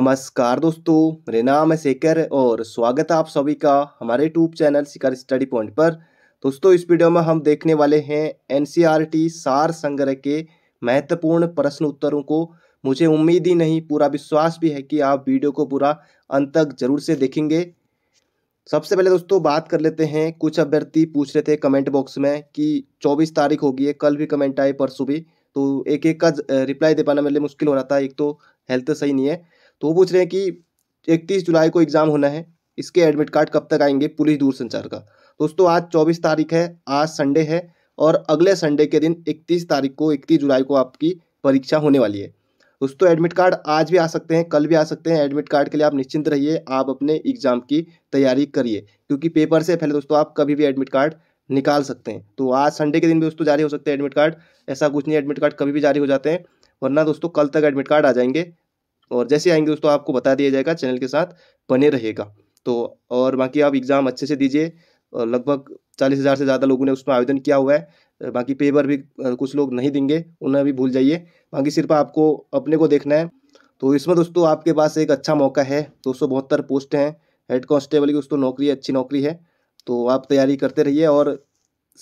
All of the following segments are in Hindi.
नमस्कार दोस्तों मेरा नाम है शेखर और स्वागत है आप सभी का हमारे YouTube channel Shikar study point पर दोस्तों इस वीडियो में हम देखने वाले हैं एन e सार संग्रह के महत्वपूर्ण प्रश्न उत्तरों को मुझे उम्मीद ही नहीं पूरा विश्वास भी है कि आप वीडियो को पूरा अंत तक जरूर से देखेंगे सबसे पहले दोस्तों बात कर लेते हैं कुछ अभ्यर्थी पूछ रहे थे कमेंट बॉक्स में कि चौबीस तारीख होगी है कल भी कमेंट आए परसों भी तो एक एक का रिप्लाई दे पाना मेरे लिए मुश्किल हो रहा था एक तो हेल्थ सही नहीं है तो वो पूछ रहे हैं कि इकतीस जुलाई को एग्ज़ाम होना है इसके एडमिट कार्ड कब तक आएंगे पुलिस दूरसंचार का दोस्तों आज चौबीस तारीख है आज संडे है और अगले संडे के दिन इकतीस तारीख को इकतीस जुलाई को आपकी परीक्षा होने वाली है दोस्तों एडमिट कार्ड आज भी आ सकते हैं कल भी आ सकते हैं एडमिट कार्ड के लिए आप निश्चिंत रहिए आप अपने एग्ज़ाम की तैयारी करिए क्योंकि पेपर से पहले दोस्तों आप कभी भी एडमिट कार्ड निकाल सकते हैं तो आज संडे के दिन भी दोस्तों जारी हो सकते हैं एडमिट कार्ड ऐसा कुछ नहीं एडमिट कार्ड कभी भी जारी हो जाते हैं वरना दोस्तों कल तक एडमिट कार्ड आ जाएंगे और जैसे आएंगे दोस्तों आपको बता दिया जाएगा चैनल के साथ बने रहेगा तो और बाकी आप एग्ज़ाम अच्छे से दीजिए और लगभग चालीस हज़ार से ज़्यादा लोगों ने उसमें आवेदन किया हुआ है बाकी पेपर भी कुछ लोग नहीं देंगे उन्हें भी भूल जाइए बाकी सिर्फ आपको अपने को देखना है तो इसमें दोस्तों आपके पास एक अच्छा मौका है दो सौ बहत्तर पोस्ट हैं हेड कॉन्स्टेबल की दोस्तों नौकरी अच्छी नौकरी है तो आप तैयारी करते रहिए और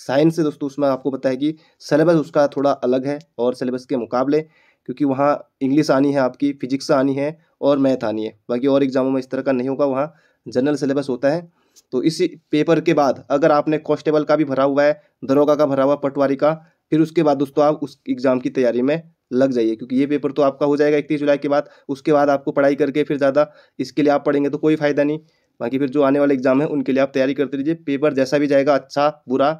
साइंस से दोस्तों उसमें आपको पता है कि सिलेबस उसका थोड़ा अलग है और सिलेबस के मुकाबले क्योंकि वहाँ इंग्लिश आनी है आपकी फिजिक्स आनी है और मैथ आनी है बाकी और एग्ज़ामों में इस तरह का नहीं होगा वहाँ जनरल सिलेबस होता है तो इसी पेपर के बाद अगर आपने कॉन्स्टेबल का भी भरा हुआ है दरोगा का भरा हुआ पटवारी का फिर उसके बाद दोस्तों आप उस एग्ज़ाम की तैयारी में लग जाइए क्योंकि ये पेपर तो आपका हो जाएगा इकतीस जुलाई के बाद उसके बाद आपको पढ़ाई करके फिर ज़्यादा इसके लिए आप पढ़ेंगे तो कोई फ़ायदा नहीं बाकी फिर जो आने वाले एग्ज़ाम है उनके लिए आप तैयारी करते रहिए पेपर जैसा भी जाएगा अच्छा बुरा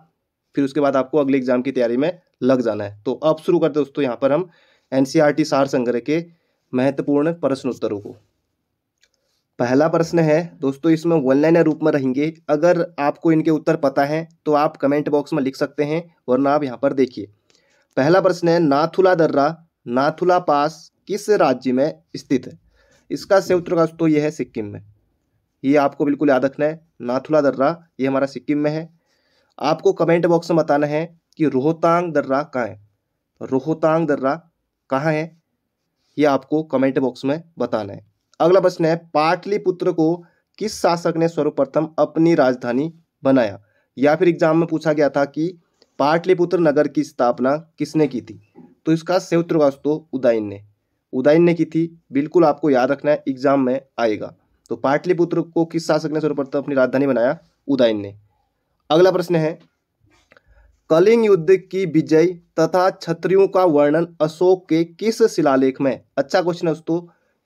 फिर उसके बाद आपको अगले एग्ज़ाम की तैयारी में लग जाना है तो अब शुरू करते दोस्तों यहाँ पर हम एनसीईआरटी सार संग्रह के महत्वपूर्ण प्रश्नोत्तरों को पहला प्रश्न है दोस्तों इसमें वन लाइन रूप में रहेंगे अगर आपको इनके उत्तर पता है तो आप कमेंट बॉक्स में लिख सकते हैं वरना आप यहाँ पर देखिए पहला प्रश्न है नाथुला दर्रा नाथुला पास किस राज्य में स्थित है इसका से उत्तर दोस्तों यह है सिक्किम में ये आपको बिल्कुल याद रखना है नाथुला दर्रा ये हमारा सिक्किम में है आपको कमेंट बॉक्स में बताना है कि रोहतांग दर्रा कहाँ है रोहतांग दर्रा कहाँ है ये आपको कमेंट बॉक्स में बताना है अगला प्रश्न है पाटलिपुत्र को किस शासक ने सर्वप्रथम अपनी राजधानी बनाया या फिर एग्जाम में पूछा गया था कि पाटलिपुत्र नगर की स्थापना किसने की थी तो इसका सेवत्र वास्तव उदयन ने उदयन ने की थी बिल्कुल आपको याद रखना है एग्जाम में आएगा तो पाटलिपुत्र को किस शासक ने सर्वप्रथम अपनी राजधानी बनाया उदयन ने अगला प्रश्न है कलिंग युद्ध की विजय तथा क्षत्रियों का वर्णन अशोक के किस शिलालेख में अच्छा क्वेश्चन है दोस्तों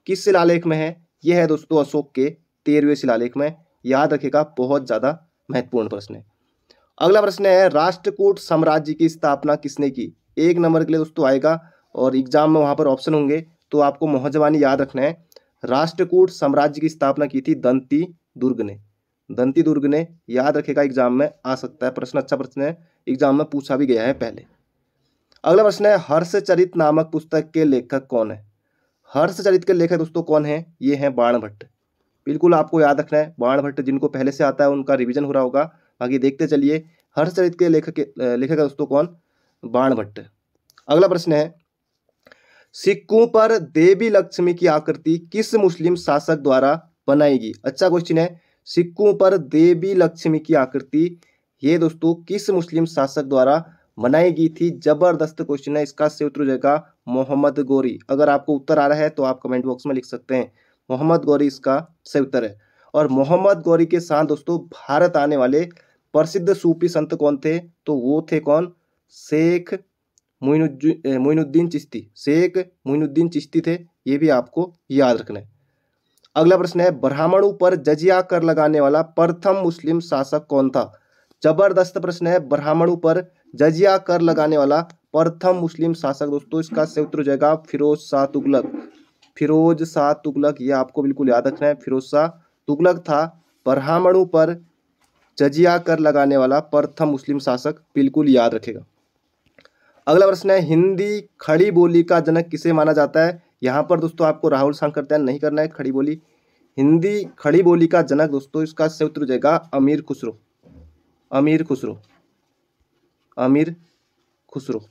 किस शिलालेख में है यह है दोस्तों अशोक के तेरहवें शिलालेख में याद रखेगा बहुत ज़्यादा महत्वपूर्ण प्रश्न है अगला प्रश्न है राष्ट्रकूट साम्राज्य की स्थापना किसने की एक नंबर के लिए दोस्तों आएगा और एग्जाम में वहां पर ऑप्शन होंगे तो आपको मोहजवानी याद रखना है राष्ट्रकूट साम्राज्य की स्थापना की थी दंती दुर्ग ने दंती दुर्ग ने याद रखेगा एग्जाम में आ सकता है प्रश्न अच्छा प्रश्न है एग्जाम में पूछा भी गया है पहले अगला प्रश्न है हर्षचरित नामक पुस्तक के लेखक कौन है हर्षचरित के लेखक दोस्तों कौन है ये है बाण भट्ट बिल्कुल आपको याद रखना है बाण भट्ट जिनको पहले से आता है उनका रिविजन हो रहा होगा बाकी देखते चलिए हर्षचरित के लेखक लेखक दोस्तों कौन बाण भट्ट अगला प्रश्न है सिक्कों पर देवी लक्ष्मी की आकृति किस मुस्लिम शासक द्वारा बनाएगी अच्छा क्वेश्चन है सिक्कों पर देवी लक्ष्मी की आकृति ये दोस्तों किस मुस्लिम शासक द्वारा मनाई गई थी जबरदस्त क्वेश्चन है इसका से उत्तर जाएगा मोहम्मद गौरी अगर आपको उत्तर आ रहा है तो आप कमेंट बॉक्स में लिख सकते हैं मोहम्मद गौरी इसका से उत्तर है और मोहम्मद गौरी के साथ दोस्तों भारत आने वाले प्रसिद्ध सूफी संत कौन थे तो वो थे कौन शेख मोइनुद्दीन चिश्ती शेख मोइनुद्दीन चिश्ती थे ये भी आपको याद रखना है अगला प्रश्न है ब्राह्मणों पर जजिया कर लगाने वाला प्रथम मुस्लिम शासक कौन था जबरदस्त प्रश्न है ब्राह्मणों पर जजिया कर लगाने वाला प्रथम मुस्लिम शासक दोस्तों इसका सही उत्तर हो जाएगा फिरोज शाह तुगलक फिरोज शाह तुगलक ये आपको बिल्कुल याद रखना है फिरोज शाह तुगलक था ब्राह्मणों पर जजिया कर लगाने वाला प्रथम मुस्लिम शासक बिल्कुल याद रखेगा अगला प्रश्न है हिंदी खड़ी बोली का जनक किसे माना जाता है यहाँ पर दोस्तों आपको राहुल शंकर दयाल नहीं करना है खड़ी बोली हिंदी खड़ी बोली का जनक दोस्तों इसका सूत्र जाएगा अमीर खुसरो अमीर खुसरो अमीर खुसरो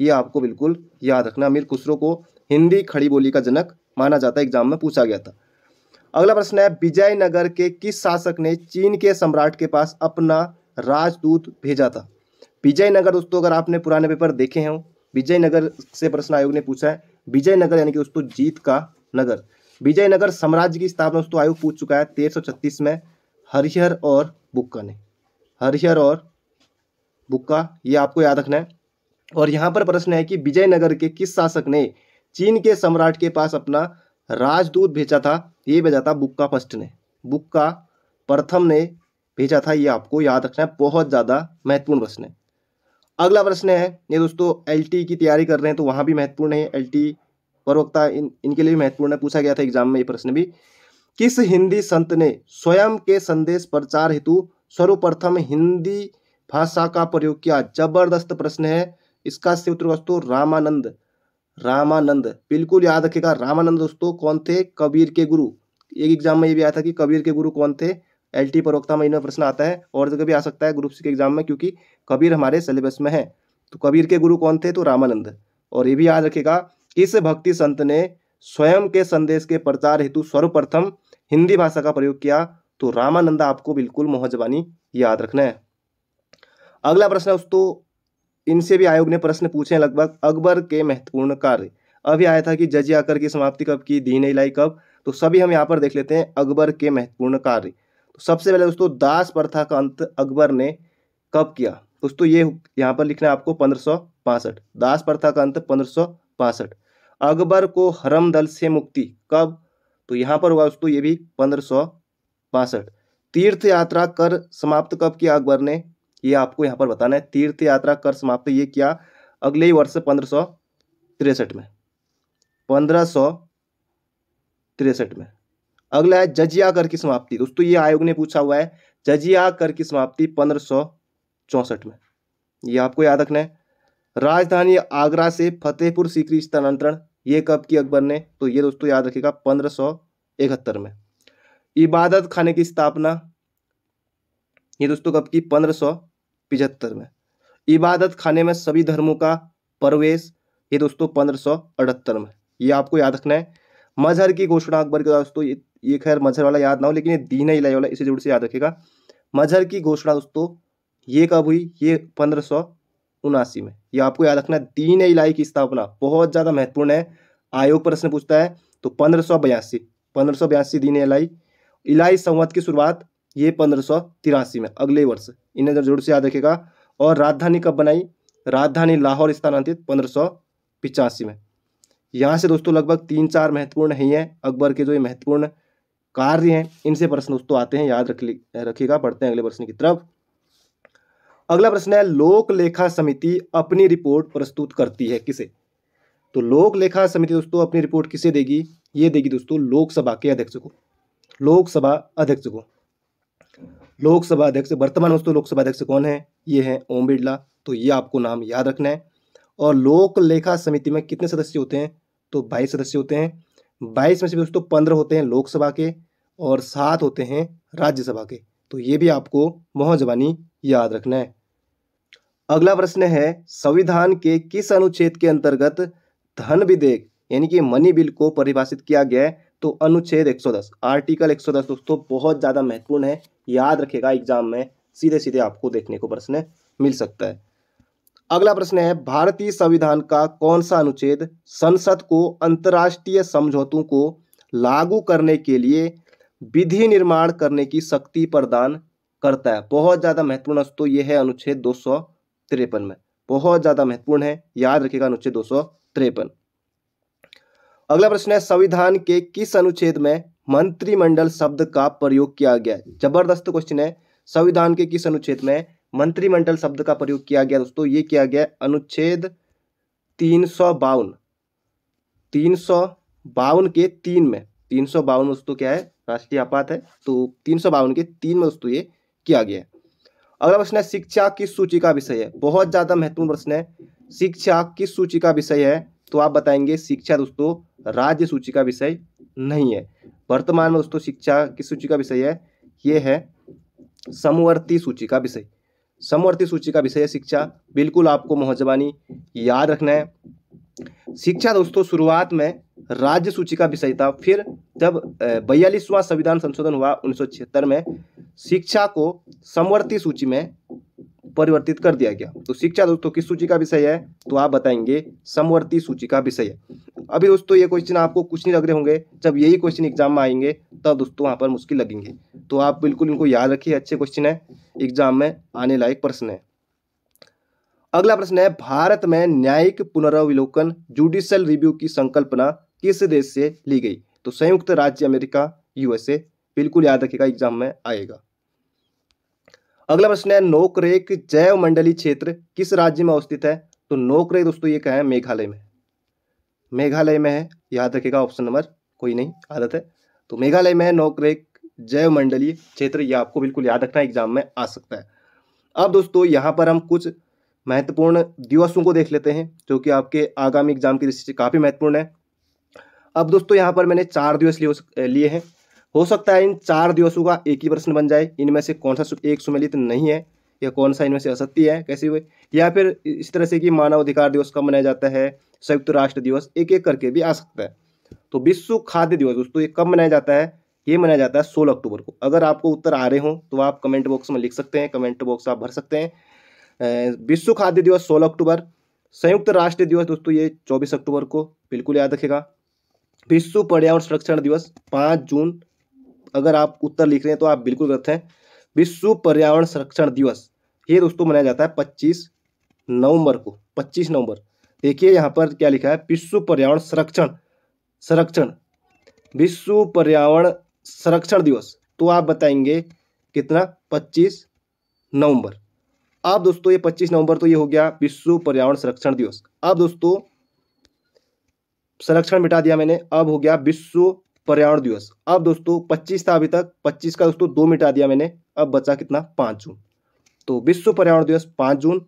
ये आपको बिल्कुल याद रखना अमीर खुसरो को हिंदी खड़ी बोली का जनक माना जाता है एग्जाम में पूछा गया था अगला प्रश्न है विजयनगर के किस शासक ने चीन के सम्राट के पास अपना राजदूत भेजा था विजयनगर दोस्तों अगर आपने पुराने पेपर देखे हों विजयनगर से प्रश्न आयोग ने पूछा है विजयनगर यानी कि दोस्तों जीत का नगर विजयनगर साम्राज्य की स्थापना दोस्तों आयु पूछ चुका है तेरह में हरिहर और बुक्का ने हरिहर और बुक्का ये आपको याद रखना है और यहाँ पर प्रश्न है कि विजयनगर के किस शासक ने चीन के सम्राट के पास अपना राजदूत भेजा था ये भेजा था बुक्का फर्स्ट ने बुक्का प्रथम ने भेजा था ये आपको याद रखना है बहुत ज़्यादा महत्वपूर्ण प्रश्न है अगला प्रश्न है ये दोस्तों एल की तैयारी कर रहे हैं तो वहाँ भी महत्वपूर्ण है एल टी प्रवक्ता इन इनके लिए भी महत्वपूर्ण है पूछा गया था एग्जाम में ये प्रश्न भी किस हिंदी संत ने स्वयं के संदेश प्रचार हेतु सर्वप्रथम हिंदी भाषा का प्रयोग किया जबरदस्त प्रश्न है इसका से उत्तर दोस्तों रामानंद रामानंद बिल्कुल याद रखेगा रामानंद दोस्तों कौन थे कबीर के गुरु एक एग्जाम में ये भी आया था कि कबीर के गुरु कौन थे एल टी प्रवक्ता में इनमें प्रश्न आता है और जगह भी आ सकता है ग्रुप सी के एग्जाम में क्योंकि कबीर हमारे सिलेबस में है तो कबीर के गुरु कौन थे तो रामानंद और ये भी याद रखेगा इस भक्ति संत ने स्वयं के संदेश के प्रचार हेतु सर्वप्रथम हिंदी भाषा का प्रयोग किया तो रामानंद आपको बिल्कुल मोहजबानी याद रखना है अगला प्रश्न दोस्तों इनसे भी आयोग ने प्रश्न पूछे लगभग अकबर के महत्वपूर्ण कार्य अभी आया था कि जजिया कर की समाप्ति कब की दीन इलाई कब तो सभी हम यहाँ पर देख लेते हैं अकबर के महत्वपूर्ण कार्य सबसे पहले दोस्तों दास प्रथा का अंत अकबर ने कब किया दोस्तों ये यहाँ पर लिखना है आपको पंद्रह दास प्रथा का अंत पंद्रह अकबर को हरम दल से मुक्ति कब तो यहाँ पर होगा दोस्तों ये भी पंद्रह तीर्थ यात्रा कर समाप्त कब किया अकबर ने ये आपको यहाँ पर बताना है तीर्थ यात्रा कर समाप्त ये किया अगले ही वर्ष पंद्रह में पंद्रह में अगला है जजिया कर की समाप्ति दोस्तों ये आयोग ने पूछा हुआ है जजिया कर की समाप्ति पंद्रह में ये आपको याद रखना है राजधानी आगरा से फतेहपुर सीकरी स्थानांतरण ये कब की अकबर ने तो ये दोस्तों याद रखेगा पंद्रह में इबादत खाने की स्थापना ये दोस्तों कब की पंद्रह में इबादत खाने में सभी धर्मों का प्रवेश ये दोस्तों पंद्रह में ये आपको याद रखना है मजहर की घोषणा अकबर के दोस्तों ये खैर मजहर वाला याद ना हो लेकिन ये दीना इलाई वाला इसे जरूर से याद रखेगा मजहर की घोषणा दोस्तों ये कब हुई ये पंद्रह सौ उनासी में ये आपको याद रखना दीन इलाई की स्थापना बहुत ज़्यादा महत्वपूर्ण है आयोग प्रश्न पूछता है तो पंद्रह सौ बयासी पंद्रह सौ बयासी दीन इलाई इलाई संवत की शुरुआत ये पंद्रह सौ तिरासी में अगले वर्ष इन्हें जरूर से याद रखेगा और राजधानी कब बनाई राजधानी लाहौर स्थानांतरित पंद्रह सौ पिचासी में यहाँ से दोस्तों लगभग तीन चार महत्वपूर्ण ही हैं अकबर के जो ये महत्वपूर्ण कार्य हैं इनसे प्रश्न दोस्तों आते हैं याद रख रखिएगा पढ़ते हैं अगले प्रश्न की तरफ अगला प्रश्न है लोक लेखा समिति अपनी रिपोर्ट प्रस्तुत करती है किसे तो लोक लेखा समिति दोस्तों अपनी रिपोर्ट किसे देगी ये देगी दोस्तों लोकसभा के अध्यक्ष को लोकसभा अध्यक्ष को लोकसभा अध्यक्ष वर्तमान दोस्तों लोकसभा अध्यक्ष कौन है ये है ओम बिरला तो ये आपको नाम याद रखना है और लोक लेखा समिति में कितने सदस्य होते हैं तो बाईस सदस्य होते हैं बाईस में से दोस्तों पंद्रह होते हैं लोकसभा के और सात होते हैं राज्यसभा के तो ये भी आपको मोह जबानी याद रखना है अगला प्रश्न है संविधान के किस अनुच्छेद के अंतर्गत धन विधेयक यानी कि मनी बिल को परिभाषित किया गया है तो अनुच्छेद 110 आर्टिकल 110 दोस्तों बहुत ज़्यादा महत्वपूर्ण है याद रखेगा एग्जाम में सीधे सीधे आपको देखने को प्रश्न मिल सकता है अगला प्रश्न है भारतीय संविधान का कौन सा अनुच्छेद संसद को अंतर्राष्ट्रीय समझौतों को लागू करने के लिए विधि निर्माण करने की शक्ति प्रदान करता है बहुत ज़्यादा महत्वपूर्ण तो यह है अनुच्छेद दो में बहुत ज़्यादा महत्वपूर्ण है याद रखिएगा अनुच्छेद दो अगला प्रश्न है संविधान के किस अनुच्छेद में मंत्रिमंडल शब्द का प्रयोग किया गया जबरदस्त क्वेश्चन है संविधान के किस अनुच्छेद में मंत्रिमंडल शब्द का प्रयोग किया गया दोस्तों ये किया गया अनुच्छेद तीन सौ बावन तीन सौ बावन के तीन में तीन सौ बावन दोस्तों क्या है राष्ट्रीय आपात है तो तीन सौ बावन के तीन में दोस्तों ये किया गया है अगला प्रश्न है शिक्षा किस सूची का विषय है बहुत ज़्यादा महत्वपूर्ण प्रश्न है शिक्षा किस सूची का विषय है तो आप बताएंगे शिक्षा दोस्तों राज्य सूची का विषय नहीं है वर्तमान में दोस्तों शिक्षा किस सूची का विषय है यह है समवर्ती सूची का विषय समवर्ती सूची का विषय है शिक्षा बिल्कुल आपको मोहजबानी याद रखना है शिक्षा दोस्तों शुरुआत में राज्य सूची का विषय था फिर जब बयालीसवां संविधान संशोधन हुआ उन्नीस में शिक्षा को समवर्ती सूची में परिवर्तित कर दिया गया तो शिक्षा दोस्तों किस सूची का विषय है तो आप बताएंगे समवर्ती सूची का विषय है अभी दोस्तों ये क्वेश्चन आपको कुछ नहीं लग रहे होंगे जब यही क्वेश्चन एग्जाम में आएंगे तब दोस्तों वहाँ पर मुश्किल लगेंगे तो आप बिल्कुल इनको याद रखिए अच्छे क्वेश्चन है एग्जाम में आने लायक प्रश्न है अगला प्रश्न है भारत में न्यायिक पुनरावलोकन जुडिशियल रिव्यू की संकल्पना किस देश से ली गई तो संयुक्त राज्य अमेरिका यूएसए बिल्कुल याद रखेगा एग्जाम में आएगा अगला प्रश्न है नोकरेक जैव मंडली क्षेत्र किस राज्य में अवस्थित है तो नोकरेक दोस्तों ये कहें मेघालय में मेघालय में है याद रखेगा ऑप्शन नंबर कोई नहीं आदत है तो मेघालय में नोकरेक जैव मंडलीय क्षेत्र यह आपको बिल्कुल याद रखना एग्जाम में आ सकता है अब दोस्तों यहाँ पर हम कुछ महत्वपूर्ण दिवसों को देख लेते हैं जो कि आपके आगामी एग्जाम की दृष्टि से काफ़ी महत्वपूर्ण है अब दोस्तों यहाँ पर मैंने चार दिवस लिए लिए हैं हो सकता है इन चार दिवसों का एक ही प्रश्न बन जाए इनमें से कौन सा एक सुमेलित नहीं है या कौन सा इनमें से असत्य है कैसे हुए या फिर इस तरह से कि मानवाधिकार दिवस कब मनाया जाता है संयुक्त राष्ट्र दिवस एक एक करके भी आ सकता है तो विश्व खाद्य दिवस दोस्तों ये कब मनाया जाता है ये मनाया जाता है सोलह अक्टूबर को अगर आपको उत्तर आ रहे हो तो आप कमेंट बॉक्स में लिख सकते हैं कमेंट बॉक्स आप भर सकते हैं विश्व खाद्य दिवस सोलह अक्टूबर संयुक्त राष्ट्र दिवस दोस्तों ये चौबीस अक्टूबर को बिल्कुल याद रखेगा विश्व पर्यावरण संरक्षण दिवस पाँच जून अगर आप उत्तर लिख रहे हैं तो आप बिल्कुल गलत हैं विश्व पर्यावरण संरक्षण दिवस ये दोस्तों मनाया जाता है पच्चीस नवंबर को पच्चीस नवंबर देखिए यहाँ पर क्या लिखा है विश्व पर्यावरण संरक्षण संरक्षण विश्व पर्यावरण संरक्षण दिवस तो आप बताएंगे कितना पच्चीस नवंबर अब दोस्तों ये पच्चीस नवंबर तो ये हो गया विश्व पर्यावरण संरक्षण दिवस अब दोस्तों संरक्षण मिटा दिया मैंने अब हो गया विश्व पर्यावरण दिवस अब दोस्तों पच्चीस था अभी तक पच्चीस का दोस्तों दो मिटा दिया मैंने अब बचा कितना पाँच जून तो विश्व पर्यावरण दिवस पाँच जून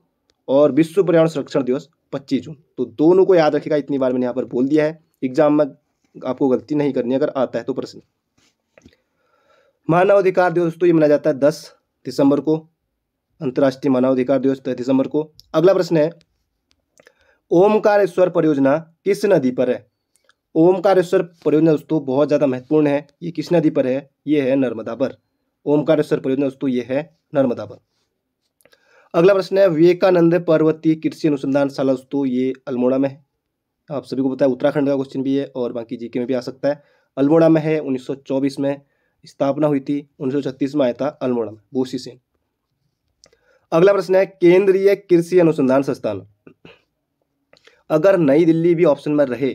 और विश्व पर्यावरण संरक्षण दिवस पच्चीस जून तो दोनों को याद रखेगा इतनी बार मैंने यहाँ पर बोल दिया है एग्जाम में आपको गलती नहीं करनी अगर आता है तो प्रश्न मानवाधिकार दिवस दोस्तों ये मनाया जाता है दस दिसंबर को अंतर्राष्ट्रीय मानवाधिकार दिवस दस दिसंबर को अगला प्रश्न है ओमकारेश्वर परियोजना किस नदी पर है ओमकारेश्वर परियोजना दोस्तों बहुत ज़्यादा महत्वपूर्ण है ये किस नदी पर है ये है नर्मदा पर ओमकारेश्वर परियोजना दोस्तों ये है नर्मदा पर अगला प्रश्न है विवेकानंद पर्वतीय कृषि अनुसंधान शाला दोस्तों ये अल्मोड़ा में है आप सभी को पता है उत्तराखंड का क्वेश्चन भी है और बाकी जीके में भी आ सकता है अल्मोड़ा में है उन्नीस में स्थापना हुई थी उन्नीस में आया था अल्मोड़ा में बोसी से अगला प्रश्न है केंद्रीय कृषि अनुसंधान संस्थान अगर नई दिल्ली भी ऑप्शन में रहे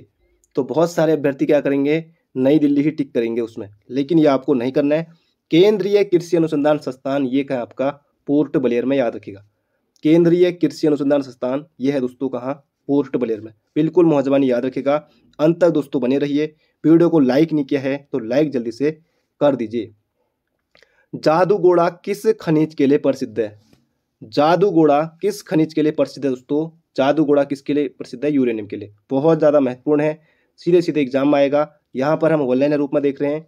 तो बहुत सारे अभ्यर्थी क्या करेंगे नई दिल्ली ही टिक करेंगे उसमें लेकिन ये आपको नहीं करना है केंद्रीय कृषि अनुसंधान संस्थान ये कहा आपका पोर्ट बलेर में याद रखिएगा केंद्रीय कृषि अनुसंधान संस्थान ये है दोस्तों कहाँ पोर्ट बलेर में बिल्कुल मोहजबानी याद रखेगा अंत तक दोस्तों बने रहिए वीडियो को लाइक नहीं किया है तो लाइक जल्दी से कर दीजिए जादूगोड़ा किस खनिज के लिए प्रसिद्ध है जादूगोड़ा किस खनिज के लिए प्रसिद्ध है दोस्तों जादूगोड़ा किसके लिए प्रसिद्ध है यूरेनियम के लिए बहुत ज़्यादा महत्वपूर्ण है सीधे सीधे एग्जाम में आएगा यहाँ पर हम ऑनलाइन रूप में देख रहे हैं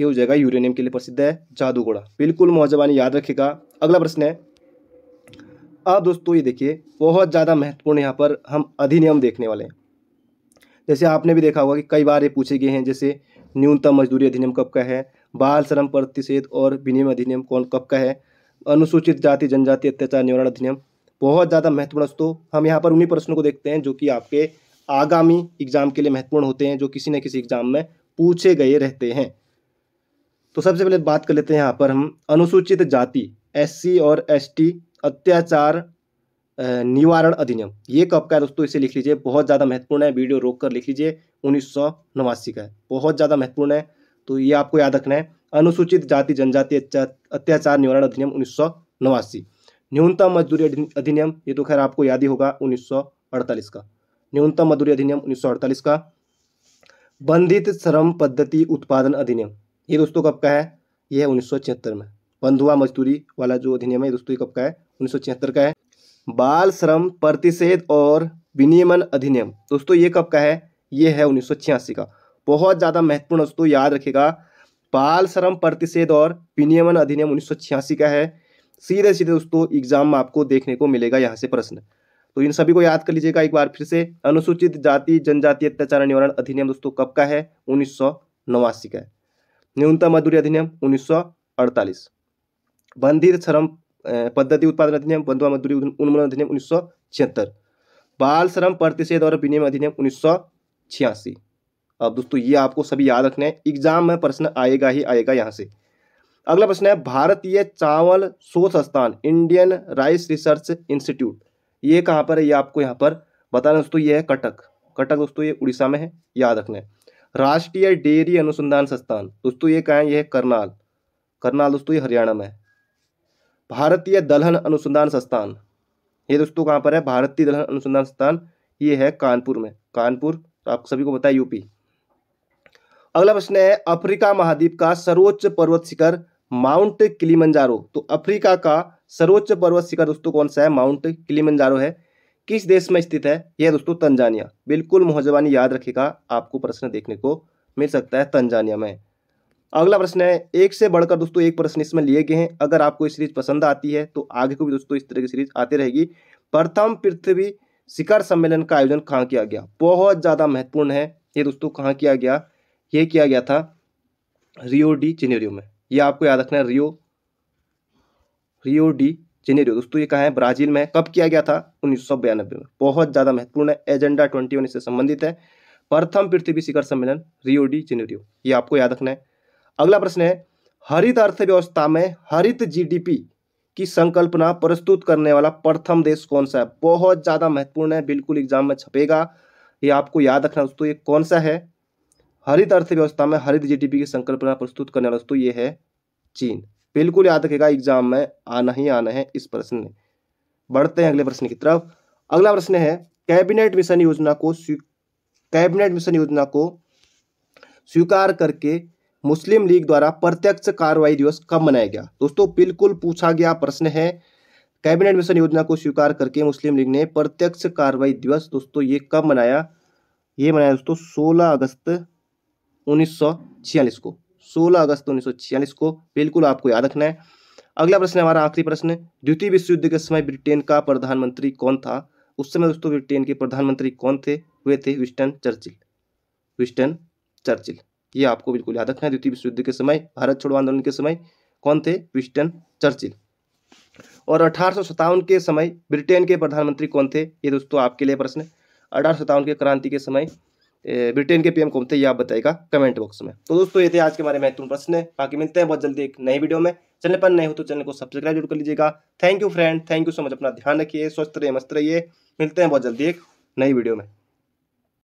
ये हो जाएगा यूरेनियम के लिए प्रसिद्ध है जादूगोड़ा बिल्कुल मोहजबानी याद रखेगा अगला प्रश्न है अब दोस्तों ये देखिए बहुत ज़्यादा महत्वपूर्ण यहाँ पर हम अधिनियम देखने वाले हैं जैसे आपने भी देखा होगा कि कई बार ये पूछे गए हैं जैसे न्यूनतम मजदूरी अधिनियम कब का है बाल श्रम प्रतिषेध और विनियम अधिनियम कौन कब का है अनुसूचित जाति जनजाति अत्याचार निवारण अधिनियम बहुत ज़्यादा महत्वपूर्ण तो हम यहाँ पर उन्हीं प्रश्नों को देखते हैं जो कि आपके आगामी एग्जाम के लिए महत्वपूर्ण होते हैं जो किसी न किसी एग्जाम में पूछे गए रहते हैं तो सबसे पहले बात कर लेते हैं यहाँ पर हम अनुसूचित जाति एस और एस अत्याचार निवारण अधिनियम ये कब का है दोस्तों इसे लिख लीजिए बहुत ज़्यादा महत्वपूर्ण है वीडियो रोक कर लिख लीजिए उन्नीस का है बहुत ज़्यादा महत्वपूर्ण है तो ये आपको याद रखना है अनुसूचित जाति जनजाति अत्याचार निवारण अधिनियम उन्नीस न्यूनतम मजदूरी अधिनियम ये तो खैर आपको याद ही होगा 1948 का न्यूनतम मजदूरी अधिनियम 1948 का बंधित श्रम पद्धति उत्पादन अधिनियम ये दोस्तों कब का है ये है उन्नीस में बंधुआ मजदूरी वाला जो अधिनियम है दोस्तों ये कब का है उन्नीस का है बाल श्रम प्रतिषेध और विनियमन अधिनियम दोस्तों ये कब का है ये है उन्नीस का बहुत ज़्यादा महत्वपूर्ण दोस्तों याद रखेगा बाल श्रम प्रतिषेध और विनियमन अधिनियम उन्नीस का है सीधे सीधे दोस्तों एग्जाम में आपको देखने को मिलेगा यहाँ से प्रश्न तो इन सभी को याद कर लीजिएगा एक बार फिर से अनुसूचित जाति जनजाति अत्याचार निवारण अधिनियम दोस्तों कब का है उन्नीस का है न्यूनतम मजदूरी अधिनियम उन्नीस बंधित श्रम पद्धति उत्पादन अधिनियम बंधुआ मजदूरी उन्मूलन अधिनियम उन्नीस बाल श्रम प्रतिषेध और विनियम अधिनियम उन्नीस अब दोस्तों ये आपको सभी याद रखना है एग्जाम में प्रश्न आएगा ही आएगा यहाँ से अगला प्रश्न है भारतीय चावल शोध संस्थान इंडियन राइस रिसर्च इंस्टीट्यूट ये कहाँ पर है ये आपको यहाँ पर बताना दोस्तों ये है कटक कटक दोस्तों ये उड़ीसा में है याद रखना है राष्ट्रीय डेयरी अनुसंधान संस्थान दोस्तों ये कहाँ है ये है करनाल करनाल दोस्तों ये हरियाणा में है भारतीय दलहन अनुसंधान संस्थान ये दोस्तों कहाँ पर है भारतीय दलहन अनुसंधान संस्थान ये है कानपुर में कानपुर तो आप सभी को बताया यूपी अगला प्रश्न है अफ्रीका महाद्वीप का सर्वोच्च पर्वत शिखर माउंट किलीमंजारो तो अफ्रीका का सर्वोच्च पर्वत शिखर दोस्तों कौन सा है माउंट किलीमंजारो है किस देश में स्थित है यह दोस्तों तंजानिया बिल्कुल मोहजबानी याद रखेगा आपको प्रश्न देखने को मिल सकता है तंजानिया में अगला प्रश्न है एक से बढ़कर दोस्तों एक प्रश्न इसमें लिए गए हैं अगर आपको सीरीज पसंद आती है तो आगे को भी दोस्तों इस तरह की सीरीज आती रहेगी प्रथम पृथ्वी शिखर सम्मेलन का आयोजन कहाँ किया गया बहुत ज़्यादा महत्वपूर्ण है ये दोस्तों कहाँ किया गया ये किया गया था रियो डी जेनेरियो में ये आपको याद रखना है रियो रियो डी जेनेरियो दोस्तों ये कहा है ब्राजील में कब किया गया था उन्नीस में बहुत ज़्यादा महत्वपूर्ण है एजेंडा ट्वेंटी इससे संबंधित है प्रथम पृथ्वी शिखर सम्मेलन रियो डी जेनेरियो ये आपको याद रखना है अगला प्रश्न है हरित अर्थव्यवस्था में हरित जीडीपी की संकल्पना प्रस्तुत करने वाला प्रथम देश कौन सा है बहुत ज़्यादा महत्वपूर्ण है बिल्कुल एग्जाम में छपेगा ये आपको याद रखना दोस्तों ये कौन सा है हरित अर्थव्यवस्था में हरित जीडीपी की संकल्पना प्रस्तुत करने वाला दोस्तों ये है चीन बिल्कुल याद रखेगा एग्जाम में आना ही आना है इस प्रश्न में बढ़ते हैं अगले प्रश्न की तरफ अगला प्रश्न है कैबिनेट मिशन योजना को कैबिनेट मिशन योजना को स्वीकार करके मुस्लिम लीग द्वारा प्रत्यक्ष कार्रवाई दिवस कब मनाया गया दोस्तों बिल्कुल पूछा गया प्रश्न है कैबिनेट मिशन योजना को स्वीकार करके मुस्लिम लीग ने प्रत्यक्ष कार्रवाई दिवस दोस्तों ये कब मनाया ये मनाया दोस्तों 16 अगस्त उन्नीस को 16 अगस्त उन्नीस को बिल्कुल आपको याद रखना है अगला प्रश्न हमारा आखिरी प्रश्न द्वितीय विश्व युद्ध के समय ब्रिटेन का प्रधानमंत्री कौन था उस समय दोस्तों ब्रिटेन के प्रधानमंत्री कौन थे हुए थे विस्टन चर्चिल विस्टन चर्चिल ये आपको बिल्कुल याद रखना है द्वितीय विश्व युद्ध के समय भारत छोड़ो आंदोलन के समय कौन थे विस्टन चर्चिल और अठारह के समय ब्रिटेन के प्रधानमंत्री कौन थे ये दोस्तों आपके लिए प्रश्न अठारह के क्रांति के समय ब्रिटेन के पीएम कौन थे ये आप बताएगा कमेंट बॉक्स में तो दोस्तों ये थे आज के हमारे महत्वपूर्ण प्रश्न है बाकी मिलते हैं बहुत जल्दी एक नई वीडियो में चैनल पर नए हो तो चैनल को सब्सक्राइब जरूर कर लीजिएगा thank you friend thank you so much अपना ध्यान रखिए स्वस्थ रहिए मस्त रहिए मिलते हैं बहुत जल्दी एक नई वीडियो में